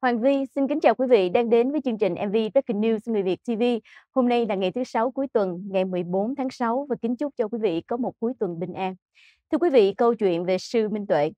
Hoàng Vi xin kính chào quý vị đang đến với chương trình MV Breaking News Người Việt TV. Hôm nay là ngày thứ Sáu cuối tuần, ngày 14 tháng 6 và kính chúc cho quý vị có một cuối tuần bình an. Thưa quý vị, câu chuyện về Sư Minh Tuệ.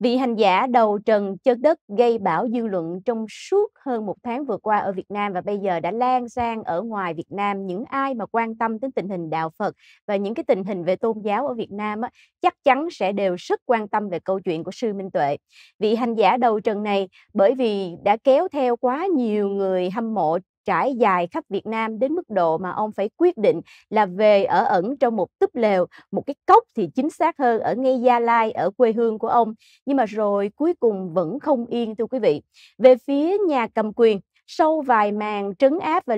Vị hành giả đầu trần chân đất gây bão dư luận trong suốt hơn một tháng vừa qua ở Việt Nam và bây giờ đã lan sang ở ngoài Việt Nam. Những ai mà quan tâm đến tình hình đạo Phật và những cái tình hình về tôn giáo ở Việt Nam á, chắc chắn sẽ đều rất quan tâm về câu chuyện của Sư Minh Tuệ. Vị hành giả đầu trần này bởi vì đã kéo theo quá nhiều người hâm mộ trải dài khắp Việt Nam đến mức độ mà ông phải quyết định là về ở ẩn trong một túp lều, một cái cốc thì chính xác hơn ở ngay Gia Lai ở quê hương của ông. Nhưng mà rồi cuối cùng vẫn không yên thưa quý vị. Về phía nhà cầm quyền, sau vài màn trấn áp và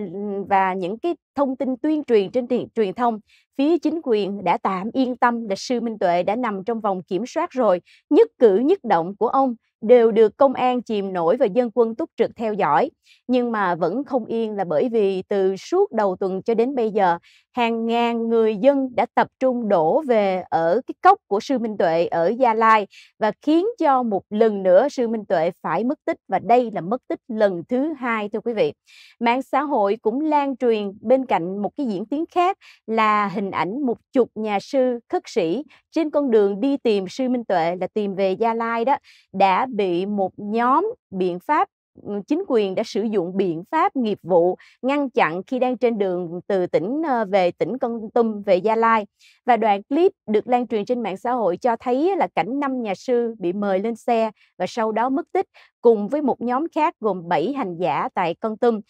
và những cái thông tin tuyên truyền trên truyền, truyền thông phía chính quyền đã tạm yên tâm là sư minh tuệ đã nằm trong vòng kiểm soát rồi nhất cử nhất động của ông đều được công an chìm nổi và dân quân túc trực theo dõi. Nhưng mà vẫn không yên là bởi vì từ suốt đầu tuần cho đến bây giờ, hàng ngàn người dân đã tập trung đổ về ở cái cốc của Sư Minh Tuệ ở Gia Lai và khiến cho một lần nữa Sư Minh Tuệ phải mất tích và đây là mất tích lần thứ hai thưa quý vị. Mạng xã hội cũng lan truyền bên cạnh một cái diễn tiến khác là hình ảnh một chục nhà sư khất sĩ trên con đường đi tìm Sư Minh Tuệ là tìm về Gia Lai đó đã bị một nhóm biện pháp chính quyền đã sử dụng biện pháp nghiệp vụ ngăn chặn khi đang trên đường từ tỉnh ờ, về tỉnh Con Tum về Gia Lai và đoạn clip được lan truyền trên mạng xã hội cho thấy là cảnh năm nhà sư bị mời lên xe và sau đó mất tích cùng với một nhóm khác gồm 7 hành giả tại Con Tum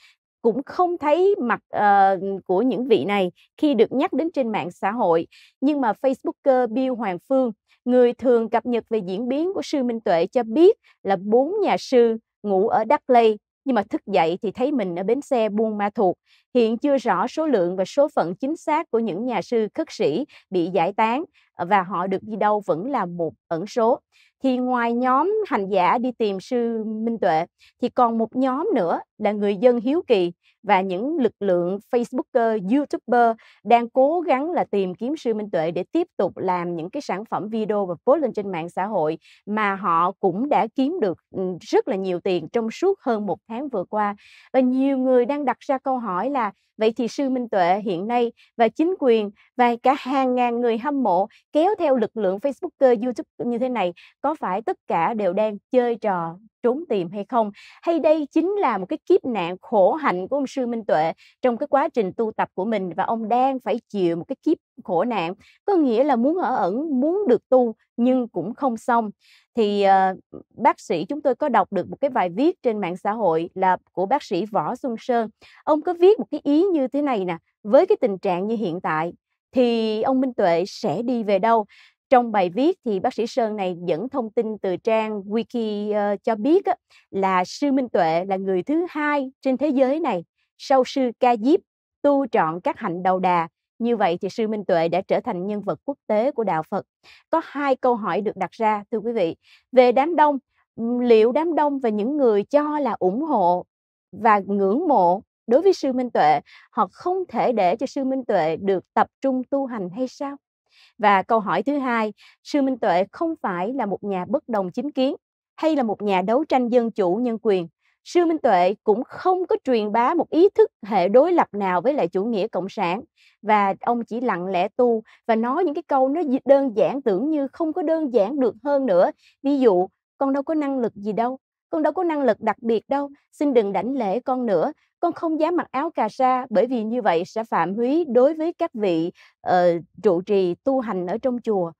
cũng không thấy mặt uh, của những vị này khi được nhắc đến trên mạng xã hội nhưng mà Facebooker Bill Hoàng Phương người thường cập nhật về diễn biến của sư Minh Tuệ cho biết là bốn nhà sư ngủ ở Đắk Lây nhưng mà thức dậy thì thấy mình ở bến xe Buôn Ma Thuột. Hiện chưa rõ số lượng và số phận chính xác của những nhà sư khất sĩ bị giải tán ờ, và họ được đi đâu vẫn là một ẩn số. Thì ngoài nhóm hành giả đi tìm sư Minh Tuệ thì còn một nhóm nữa là người dân hiếu kỳ và những lực lượng Facebooker, YouTuber đang cố gắng là tìm kiếm sư Minh Tuệ để tiếp tục làm những cái sản phẩm video và post lên trên mạng xã hội mà họ cũng đã kiếm được ừ, rất là nhiều tiền trong suốt hơn một tháng vừa qua. Và nhiều người đang đặt ra câu hỏi là Vậy thì sư Minh Tuệ hiện nay và chính quyền và cả hàng ngàn người hâm mộ kéo theo lực lượng Facebooker, YouTube như thế này có phải tất cả đều đang chơi trò trốn tìm hay không? Hay đây chính là một cái kiếp nạn khổ hạnh của ông sư Minh Tuệ trong cái quá trình tu tập của mình và ông đang phải chịu một cái kiếp khổ nạn có nghĩa là muốn ở ẩn muốn được tu nhưng cũng không xong thì uh, bác sĩ chúng tôi có đọc được một cái bài viết trên mạng xã hội là của bác sĩ võ xuân sơn ông có viết một cái ý như thế này nè với cái tình trạng như hiện tại thì ông minh tuệ sẽ đi về đâu trong bài viết thì bác sĩ Sơn này dẫn thông tin từ trang Wiki uh, cho biết á, là sư Minh Tuệ là người thứ hai trên thế giới này sau sư Ca Diếp tu trọn các hạnh đầu đà như vậy thì sư Minh Tuệ đã trở thành nhân vật quốc tế của đạo Phật. Có hai câu hỏi được đặt ra thưa quý vị. Về đám đông, liệu đám đông và những người cho là ủng hộ và ngưỡng mộ đối với sư Minh Tuệ, họ không thể để cho sư Minh Tuệ được tập trung tu hành hay sao? Và câu hỏi thứ hai, sư Minh Tuệ không phải là một nhà bất đồng chính kiến hay là một nhà đấu tranh dân chủ nhân quyền Sư Minh Tuệ cũng không có truyền bá một ý thức hệ đối lập nào với lại chủ nghĩa cộng sản và ông chỉ lặng lẽ tu và nói những cái câu nó đơn giản tưởng như không có đơn giản được hơn nữa. Ví dụ, con đâu có năng lực gì đâu, con đâu có năng lực đặc biệt đâu, xin đừng đảnh lễ con nữa, con không dám mặc áo cà sa bởi vì như vậy sẽ phạm húy đối với các vị uh, trụ trì tu hành ở trong chùa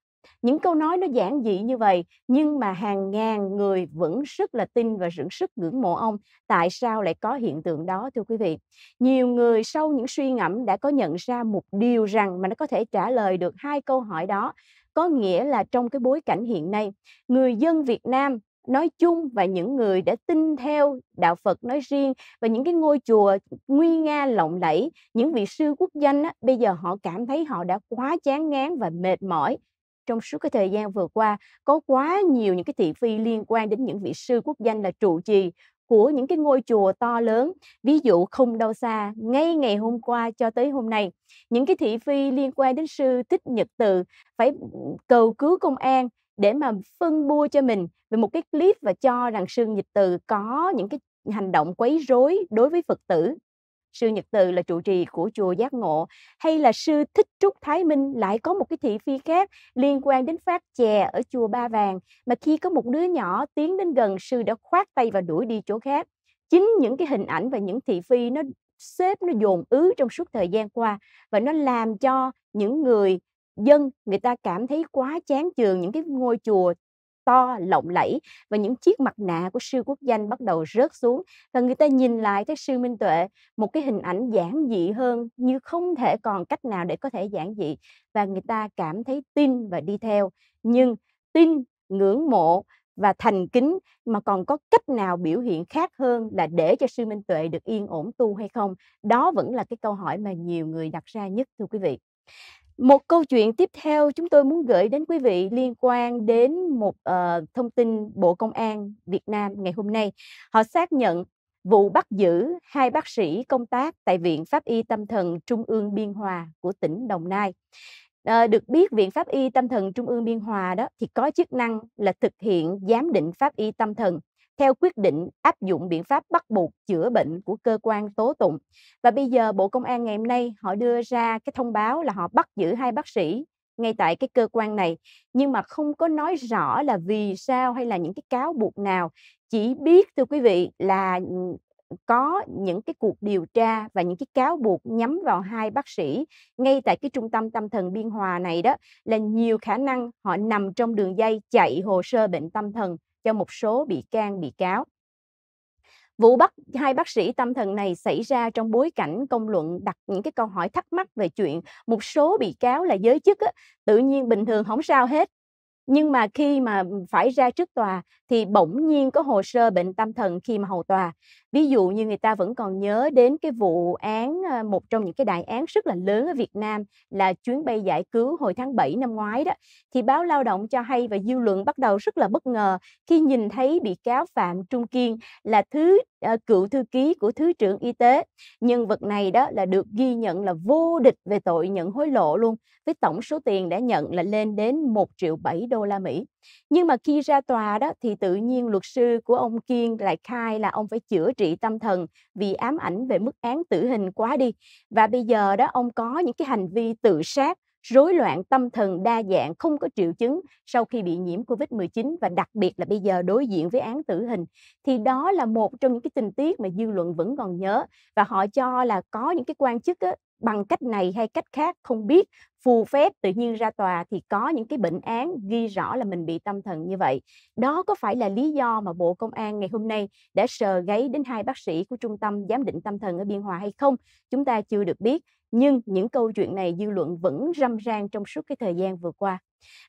những câu nói nó giản dị như vậy nhưng mà hàng ngàn người vẫn rất là tin và vẫn sức ngưỡng mộ ông tại sao lại có hiện tượng đó thưa quý vị nhiều người sau những suy ngẫm đã có nhận ra một điều rằng mà nó có thể trả lời được hai câu hỏi đó có nghĩa là trong cái bối cảnh hiện nay người dân Việt Nam nói chung và những người đã tin theo đạo Phật nói riêng và những cái ngôi chùa nguy nga lộng lẫy, những vị sư quốc danh á, bây giờ họ cảm thấy họ đã quá chán ngán và mệt mỏi trong suốt cái thời gian vừa qua có quá nhiều những cái thị phi liên quan đến những vị sư quốc danh là trụ trì của những cái ngôi chùa to lớn ví dụ không đâu xa ngay ngày hôm qua cho tới hôm nay những cái thị phi liên quan đến sư thích nhật từ phải ừ, cầu cứu công an để mà phân bua cho mình về một cái clip và cho rằng sư nhật từ có những cái hành động quấy rối đối với phật tử sư Nhật Từ là trụ trì của chùa Giác Ngộ hay là sư Thích Trúc Thái Minh lại có một cái thị phi khác liên quan đến phát chè ở chùa Ba Vàng mà khi có một đứa nhỏ tiến đến gần sư đã khoát tay và đuổi đi chỗ khác. Chính những cái hình ảnh và những thị phi nó xếp nó dồn ứ trong suốt thời gian qua và nó làm cho những người dân người ta cảm thấy quá chán chường những cái ngôi chùa to lộng lẫy và những chiếc mặt nạ của siêu quốc danh bắt đầu rớt xuống và người ta nhìn lại thấy siêu minh tuệ một cái hình ảnh giản dị hơn như không thể còn cách nào để có thể giản dị và người ta cảm thấy tin và đi theo nhưng tin ngưỡng mộ và thành kính mà còn có cách nào biểu hiện khác hơn là để cho sư minh tuệ được yên ổn tu hay không đó vẫn là cái câu hỏi mà nhiều người đặt ra nhất thưa quý vị một câu chuyện tiếp theo chúng tôi muốn gửi đến quý vị liên quan đến một uh, thông tin Bộ Công an Việt Nam ngày hôm nay. Họ xác nhận vụ bắt giữ hai bác sĩ công tác tại Viện Pháp y Tâm thần Trung ương Biên Hòa của tỉnh Đồng Nai. À, được biết Viện Pháp y Tâm thần Trung ương Biên Hòa đó thì có chức năng là thực hiện giám định pháp y tâm thần theo quyết định áp dụng biện pháp bắt buộc chữa bệnh của cơ quan tố tụng. Và bây giờ Bộ Công an ngày hôm nay họ đưa ra cái thông báo là họ bắt giữ hai bác sĩ ngay tại cái cơ quan này nhưng mà không có nói rõ là vì sao hay là những cái cáo buộc nào chỉ biết thưa quý vị là ừ, có những cái cuộc điều tra và những cái cáo buộc nhắm vào hai bác sĩ ngay tại cái trung tâm tâm thần biên hòa này đó là nhiều khả năng họ nằm trong đường dây chạy hồ sơ bệnh tâm thần cho một số bị can bị cáo. Vụ bắt hai bác sĩ tâm thần này xảy ra trong bối cảnh công luận đặt những cái câu hỏi thắc mắc về chuyện một số bị cáo là giới chức á, tự nhiên bình thường không sao hết nhưng mà khi mà phải ra trước tòa thì bỗng nhiên có hồ sơ bệnh tâm thần khi mà hầu tòa ví dụ như người ta vẫn còn nhớ đến cái vụ án ờ, một trong những cái đại án rất là lớn ở Việt Nam là chuyến bay giải cứu hồi tháng 7 năm ngoái đó thì báo lao động cho hay và dư luận bắt đầu rất là bất ngờ khi nhìn thấy bị cáo Phạm Trung Kiên là thứ ờ, cựu thư ký của thứ trưởng y tế nhân vật này đó là được ghi nhận là vô địch về tội nhận hối lộ luôn với tổng số tiền đã nhận là lên đến 1 triệu 7 đô la Mỹ. Nhưng mà khi ra tòa đó thì tự nhiên luật sư của ông Kiên lại khai là ông phải chữa trị tâm thần vì ám ảnh về mức án tử hình quá đi. Và bây giờ đó ông có những cái hành vi tự sát rối loạn tâm thần đa dạng không có triệu chứng sau khi bị nhiễm Covid-19 và đặc biệt là bây giờ đối diện với án tử hình thì đó là một trong những cái tình tiết mà dư luận vẫn còn nhớ và họ cho là có những cái quan chức á, bằng cách này hay cách khác không biết phù phép tự nhiên ra tòa thì có những cái bệnh án ghi rõ là mình bị tâm thần như vậy. Đó có phải là lý do mà Bộ Công an ngày hôm nay đã sờ gáy đến hai bác sĩ của Trung tâm Giám định Tâm thần ở Biên Hòa hay không? Chúng ta chưa được biết nhưng những câu chuyện này dư luận vẫn râm ran trong suốt cái thời gian vừa qua.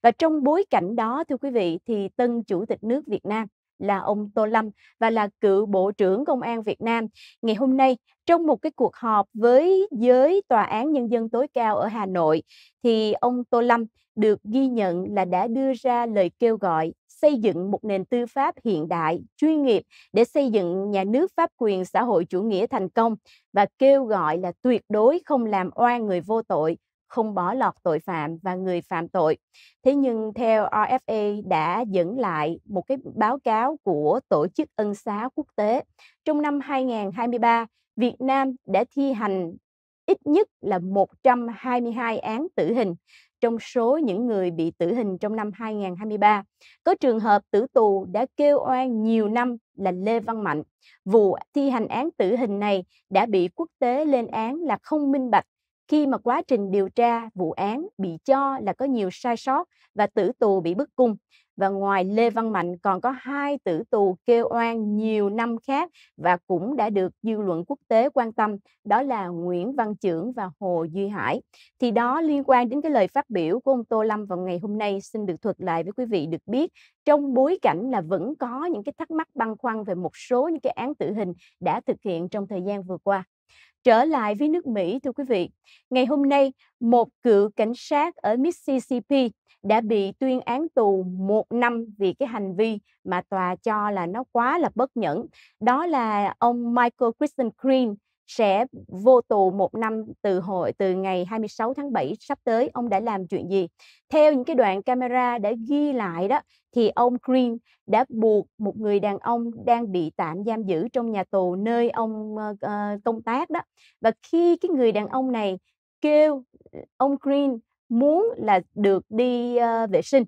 Và trong bối cảnh đó thưa quý vị thì tân chủ tịch nước Việt Nam là ông Tô Lâm và là cựu Bộ trưởng Công an Việt Nam. Ngày hôm nay, trong một cái cuộc họp với giới Tòa án Nhân dân tối cao ở Hà Nội, thì ông Tô Lâm được ghi nhận là đã đưa ra lời kêu gọi xây dựng một nền tư pháp hiện đại, chuyên nghiệp để xây dựng nhà nước pháp quyền xã hội chủ nghĩa thành công và kêu gọi là tuyệt đối không làm oan người vô tội không bỏ lọt tội phạm và người phạm tội. Thế nhưng theo RFA đã dẫn lại một cái báo cáo của Tổ chức Ân xá Quốc tế, trong năm 2023, Việt Nam đã thi hành ít nhất là 122 án tử hình trong số những người bị tử hình trong năm 2023. Có trường hợp tử tù đã kêu oan nhiều năm là Lê Văn Mạnh. Vụ thi hành án tử hình này đã bị quốc tế lên án là không minh bạch khi mà quá trình điều tra vụ án bị cho là có nhiều sai sót và tử tù bị bức cung. Và ngoài Lê Văn Mạnh còn có hai tử tù kêu oan nhiều năm khác và cũng đã được dư luận quốc tế quan tâm, đó là Nguyễn Văn Trưởng và Hồ Duy Hải. Thì đó liên quan đến cái lời phát biểu của ông Tô Lâm vào ngày hôm nay xin được thuật lại với quý vị được biết trong bối cảnh là vẫn có những cái thắc mắc băn khoăn về một số những cái án tử hình đã thực hiện trong thời gian vừa qua. Trở lại với nước Mỹ thưa quý vị, ngày hôm nay một cựu cảnh sát ở Mississippi đã bị tuyên án tù một năm vì cái hành vi mà tòa cho là nó quá là bất nhẫn. Đó là ông Michael Christian Green sẽ vô tù một năm từ hội từ ngày 26 tháng 7 sắp tới ông đã làm chuyện gì. Theo những cái đoạn camera đã ghi lại đó thì ông Green đã buộc một người đàn ông đang bị tạm giam giữ trong nhà tù nơi ông uh, công tác đó và khi cái người đàn ông này kêu ờ, ông Green muốn là được đi uh, vệ sinh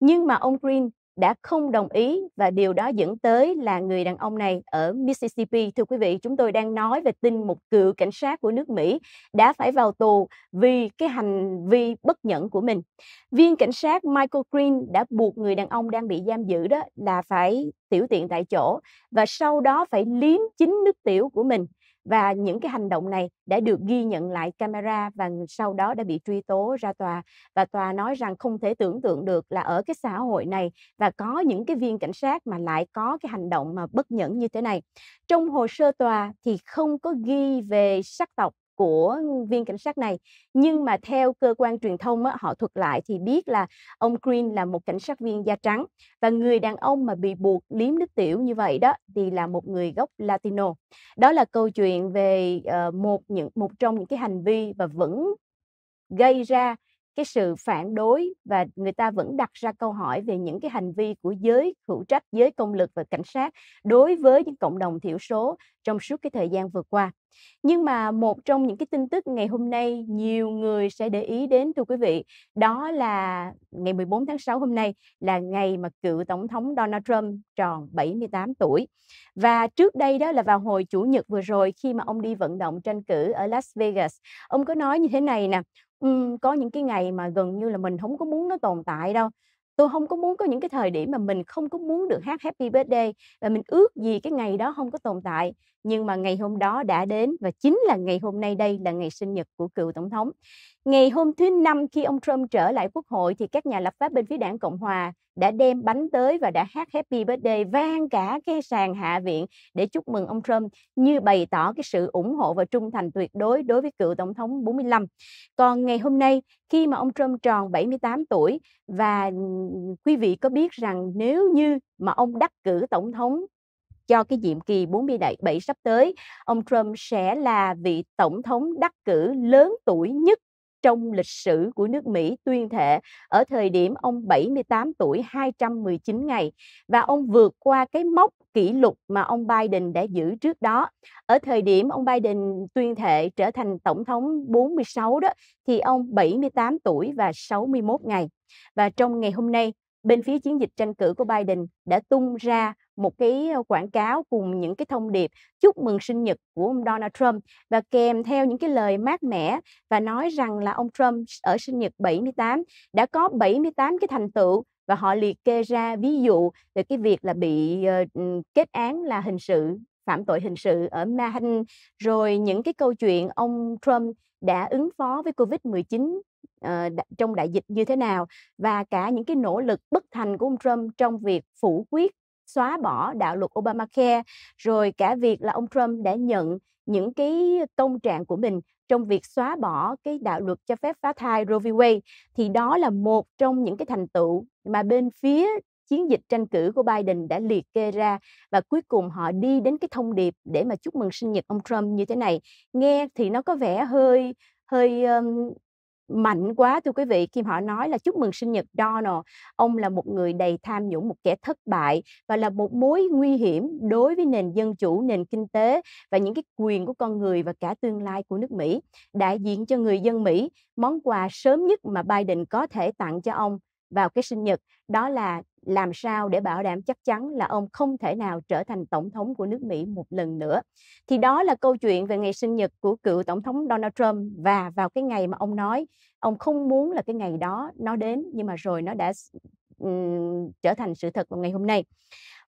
nhưng mà ông Green đã không đồng ý và điều đó dẫn tới là người đàn ông này ở Mississippi thưa quý vị chúng tôi đang nói về tin một cựu cảnh sát của nước Mỹ đã phải vào tù vì cái hành vi bất nhẫn của mình viên cảnh sát Michael Green đã buộc người đàn ông đang bị giam giữ đó là phải tiểu tiện tại chỗ và sau đó phải liếm chính nước tiểu của mình và những cái hành động này đã được ghi nhận lại camera và sau đó đã bị truy tố ra tòa và tòa nói rằng không thể tưởng tượng được là ở cái xã hội này và có những cái viên cảnh sát mà lại có cái hành động mà bất nhẫn như thế này trong hồ sơ tòa thì không có ghi về sắc tộc của viên cảnh sát này nhưng mà theo cơ quan truyền thông họ thuật lại thì biết là ông Green là một cảnh sát viên da trắng và người đàn ông mà bị buộc liếm nước tiểu như vậy đó thì là một người gốc Latino đó là câu chuyện về ờ, một những một trong những cái hành vi và vẫn gây ra cái sự phản đối và người ta vẫn đặt ra câu hỏi về những cái hành vi của giới hữu trách, giới công lực và cảnh sát đối với những cộng đồng thiểu số trong suốt cái thời gian vừa qua. Nhưng mà một trong những cái tin tức ngày hôm nay nhiều người sẽ để ý đến thưa quý vị, đó là ngày 14 tháng 6 hôm nay là ngày mà cựu tổng thống Donald Trump tròn 78 tuổi. Và trước đây đó là vào hồi chủ nhật vừa rồi khi mà ông đi vận động tranh cử ở Las Vegas, ông có nói như thế này nè, Ừm, có những cái ngày mà gần như là mình không có muốn nó tồn tại đâu. Tôi không có muốn có những cái thời điểm mà mình không có muốn được hát Happy Birthday và mình ước gì cái ngày đó không có tồn tại. Nhưng mà ngày hôm đó đã đến và chính là ngày hôm nay đây là ngày sinh nhật của cựu tổng thống. Ngày hôm thứ Năm khi ông Trump trở lại quốc hội thì các nhà lập pháp bên phía đảng Cộng Hòa đã đem bánh tới và đã hát Happy Birthday vang cả cái sàn hạ viện để chúc mừng ông Trump như bày tỏ cái sự ủng hộ và trung thành tuyệt đối đối với cựu tổng thống 45. Còn ngày hôm nay khi mà ông Trump tròn 78 tuổi và ừ, quý vị có biết rằng nếu như mà ông đắc cử tổng thống cho cái nhiệm kỳ 47 sắp tới, ông Trump sẽ là vị tổng thống đắc cử lớn tuổi nhất trong lịch sử của nước Mỹ tuyên thệ ở thời điểm ông 78 tuổi 219 ngày và ông vượt qua cái mốc kỷ lục mà ông Biden đã giữ trước đó. Ở thời điểm ông Biden tuyên thệ trở thành tổng thống 46 đó thì ông 78 tuổi và 61 ngày. Và trong ngày hôm nay, bên phía chiến dịch tranh cử của Biden đã tung ra một cái quảng cáo cùng những cái thông điệp chúc mừng sinh nhật của ông Donald Trump và kèm theo những cái lời mát mẻ và nói rằng là ông Trump ở sinh nhật 78 đã có 78 cái thành tựu và họ liệt kê ra ví dụ về cái việc là bị uh, kết án là hình sự phạm tội hình sự ở Manhattan rồi những cái câu chuyện ông Trump đã ứng phó với Covid-19 uh, ờ, trong đại dịch như thế nào và cả những cái nỗ lực bất thành của ông Trump trong việc phủ quyết xóa bỏ đạo luật Obamacare rồi cả việc là ông Trump đã nhận những cái công trạng của mình trong việc xóa bỏ cái đạo luật cho phép phá thai Roe v. Wade thì đó là một trong những cái thành tựu mà bên phía chiến dịch tranh cử của Biden đã liệt kê ra và cuối cùng họ đi đến cái thông điệp để mà chúc mừng sinh nhật ông Trump như thế này nghe thì nó có vẻ hơi hơi um, mạnh quá thưa quý vị khi họ nói là chúc mừng sinh nhật Donald ông là một người đầy tham nhũng một kẻ thất bại và là một mối nguy hiểm đối với nền dân chủ nền kinh tế và những cái quyền của con người và cả tương lai của nước Mỹ đại diện cho người dân Mỹ món quà sớm nhất mà Biden có thể tặng cho ông vào cái sinh nhật đó là làm sao để bảo đảm chắc chắn là ông không thể nào trở thành tổng thống của nước Mỹ một lần nữa. Thì đó là câu chuyện về ngày sinh nhật của cựu tổng thống Donald Trump và vào cái ngày mà ông nói ông không muốn là cái ngày đó nó đến nhưng mà rồi nó đã um, trở thành sự thật vào ngày hôm nay.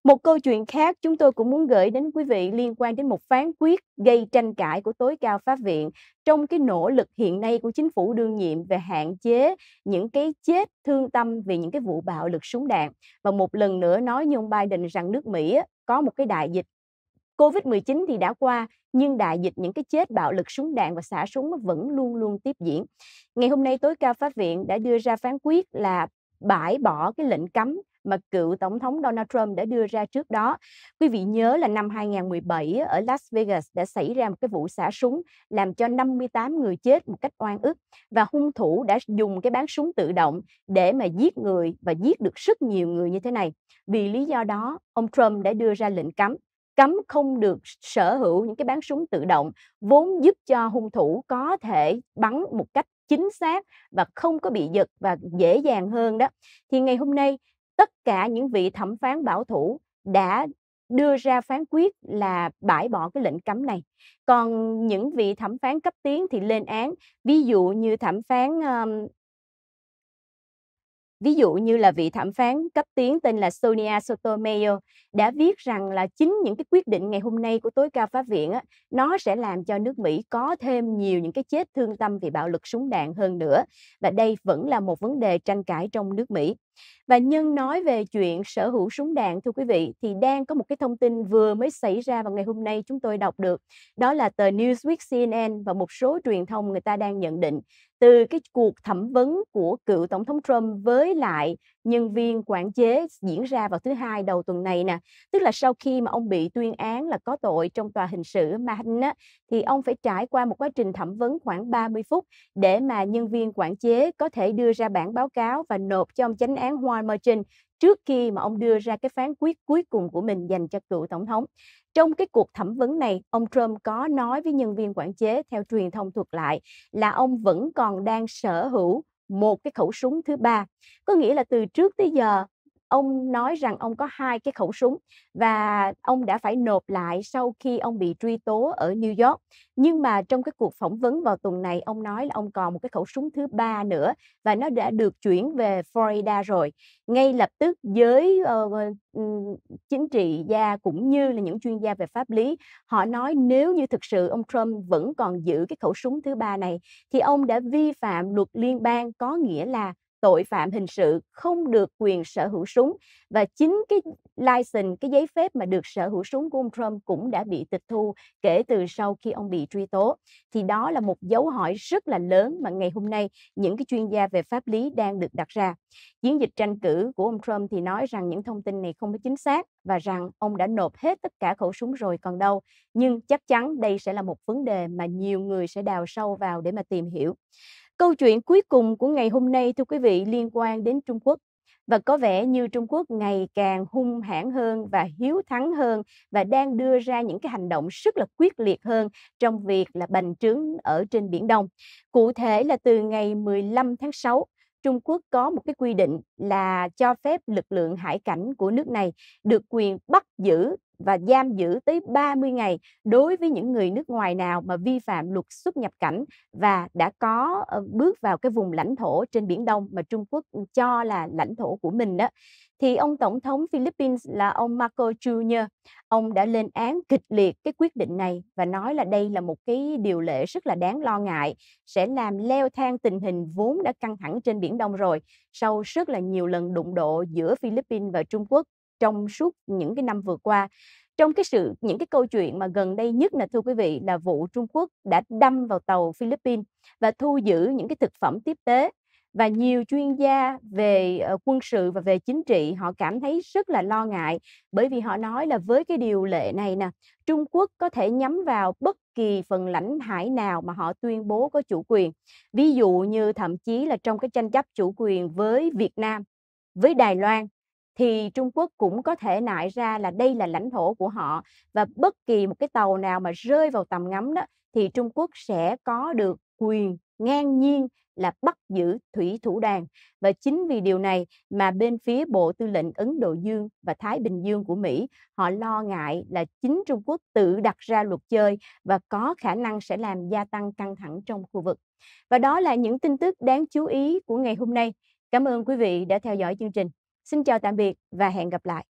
Một câu chuyện khác chúng tôi cũng muốn gửi đến quý vị liên quan đến một phán quyết gây tranh cãi của tối cao pháp viện trong cái nỗ lực hiện nay của chính phủ đương nhiệm về hạn chế những cái chết thương tâm vì những cái vụ bạo lực súng đạn. Và một lần nữa nói như ông Biden rằng nước Mỹ có một cái đại dịch Covid-19 thì đã qua, nhưng đại dịch những cái chết bạo lực súng đạn và xả súng vẫn luôn luôn tiếp diễn. Ngày hôm nay tối cao pháp viện đã đưa ra phán quyết là bãi bỏ cái lệnh cấm mà cựu Tổng thống Donald Trump đã đưa ra trước đó. Quý vị nhớ là năm 2017 ở Las Vegas đã xảy ra một cái vụ xả súng làm cho 58 người chết một cách oan ức và hung thủ đã dùng cái bán súng tự động để mà giết người và giết được rất nhiều người như thế này. Vì lý do đó, ông Trump đã đưa ra lệnh cấm cấm không được sở hữu những cái bán súng tự động vốn giúp cho hung thủ có thể bắn một cách chính xác và không có bị giật và dễ dàng hơn đó thì ngày hôm nay tất cả những vị thẩm phán bảo thủ đã đưa ra phán quyết là bãi bỏ cái lệnh cấm này. Còn những vị thẩm phán cấp tiến thì lên án, ví dụ như thẩm phán um, ví dụ như là vị thẩm phán cấp tiến tên là Sonia Sotomayor đã viết rằng là chính những cái quyết định ngày hôm nay của tối cao pháp viện á, nó sẽ làm cho nước Mỹ có thêm nhiều những cái chết thương tâm vì bạo lực súng đạn hơn nữa và đây vẫn là một vấn đề tranh cãi trong nước Mỹ và nhân nói về chuyện sở hữu súng đạn thưa quý vị thì đang có một cái thông tin vừa mới xảy ra vào ngày hôm nay chúng tôi đọc được. Đó là tờ Newsweek CNN và một số truyền thông người ta đang nhận định từ cái cuộc thẩm vấn của cựu tổng thống Trump với lại nhân viên quản chế diễn ra vào thứ hai đầu tuần này nè, tức là sau khi mà ông bị tuyên án là có tội trong tòa hình sự Manhattan á thì ông phải trải qua một quá trình thẩm vấn khoảng 30 phút để mà nhân viên quản chế có thể đưa ra bản báo cáo và nộp cho ông chánh án Juan Merchant trước khi mà ông đưa ra cái phán quyết cuối cùng của mình dành cho cựu tổng thống. Trong cái cuộc thẩm vấn này, ông Trump có nói với nhân viên quản chế theo truyền thông thuật lại là ông vẫn còn đang sở hữu một cái khẩu súng thứ ba. Có nghĩa là từ trước tới giờ ông nói rằng ông có hai cái khẩu súng và ông đã phải nộp lại sau khi ông bị truy tố ở New York. Nhưng mà trong cái cuộc phỏng vấn vào tuần này ông nói là ông còn một cái khẩu súng thứ ba nữa và nó đã được chuyển về Florida rồi. Ngay lập tức giới uh, chính trị gia cũng như là những chuyên gia về pháp lý họ nói nếu như thực sự ông Trump vẫn còn giữ cái khẩu súng thứ ba này thì ông đã vi phạm luật liên bang có nghĩa là tội phạm hình sự không được quyền sở hữu súng và chính cái license cái giấy phép mà được sở hữu súng của ông Trump cũng đã bị tịch thu kể từ sau khi ông bị truy tố thì đó là một dấu hỏi rất là lớn mà ngày hôm nay những cái chuyên gia về pháp lý đang được đặt ra chiến dịch tranh cử của ông Trump thì nói rằng những thông tin này không có chính xác và rằng ông đã nộp hết tất cả khẩu súng rồi còn đâu nhưng chắc chắn đây sẽ là một vấn đề mà nhiều người sẽ đào sâu vào để mà tìm hiểu Câu chuyện cuối cùng của ngày hôm nay thưa quý vị liên quan đến Trung Quốc và có vẻ như Trung Quốc ngày càng hung hãn hơn và hiếu thắng hơn và đang đưa ra những cái hành động rất là quyết liệt hơn trong việc là bành trướng ở trên Biển Đông. Cụ thể là từ ngày 15 tháng 6, Trung Quốc có một cái quy định là cho phép lực lượng hải cảnh của nước này được quyền bắt giữ và giam giữ tới 30 ngày đối với những người nước ngoài nào mà vi phạm luật xuất nhập cảnh và đã có ờ, bước vào cái vùng lãnh thổ trên biển Đông mà Trung Quốc ừ, cho là lãnh thổ của mình đó thì ông Tổng thống Philippines là ông Marco Jr. Ông đã lên án kịch liệt cái quyết định này và nói là đây là một cái điều lệ rất là đáng lo ngại, sẽ làm leo thang tình hình vốn đã căng thẳng trên Biển Đông rồi sau rất là nhiều lần đụng độ giữa Philippines và Trung Quốc trong suốt những cái năm vừa qua trong cái sự những cái câu chuyện mà gần đây nhất là thưa quý vị là vụ Trung Quốc đã đâm vào tàu Philippines và thu giữ những cái thực phẩm tiếp tế và nhiều chuyên gia về ờ, quân sự và về chính trị họ cảm thấy rất là lo ngại bởi vì họ nói là với cái điều lệ này nè Trung Quốc có thể nhắm vào bất kỳ phần lãnh hải nào mà họ tuyên bố có chủ quyền ví dụ như thậm chí là trong cái tranh chấp chủ quyền với Việt Nam với Đài Loan thì Trung Quốc cũng có thể nại ra là đây là lãnh thổ của họ và bất kỳ một cái tàu nào mà rơi vào tầm ngắm đó thì Trung Quốc sẽ có được quyền ngang nhiên là bắt giữ thủy thủ đoàn và chính vì điều này mà bên phía Bộ Tư lệnh Ấn Độ Dương và Thái Bình Dương của Mỹ họ lo ngại là chính Trung Quốc tự đặt ra luật chơi và có khả năng sẽ làm gia tăng căng thẳng trong khu vực. Và đó là những tin tức đáng chú ý của ngày hôm nay. Cảm ơn quý vị đã theo dõi chương trình. Xin chào tạm biệt và hẹn gặp lại.